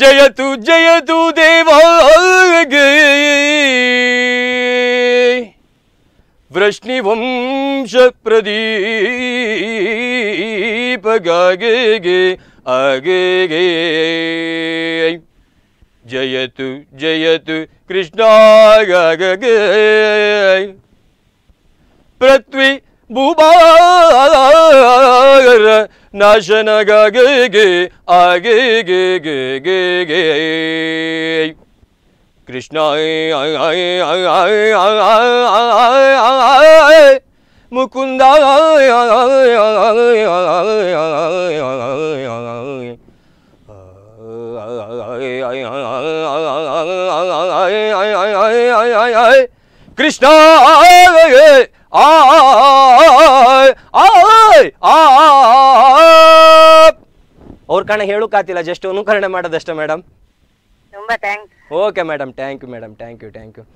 जयतु जयतु देवा वृष्णिवंश गे आगे गे जयतु जयतु कृष्णागे पृथ्वी भूबा नशन गे गे आगे गे गे गे गे कृष्ण मुकुंदा कृष्ण आय आय आय आय ಅವ್ರ ಕಾರಣ ಹೇಳೋಕ್ಕಾತಿಲ್ಲ ಜಸ್ಟ್ ಅನುಕರಣೆ ಮಾಡದಷ್ಟೇ ಮೇಡಮ್ ತುಂಬಾ thanks okay madam thank you madam thank you thank you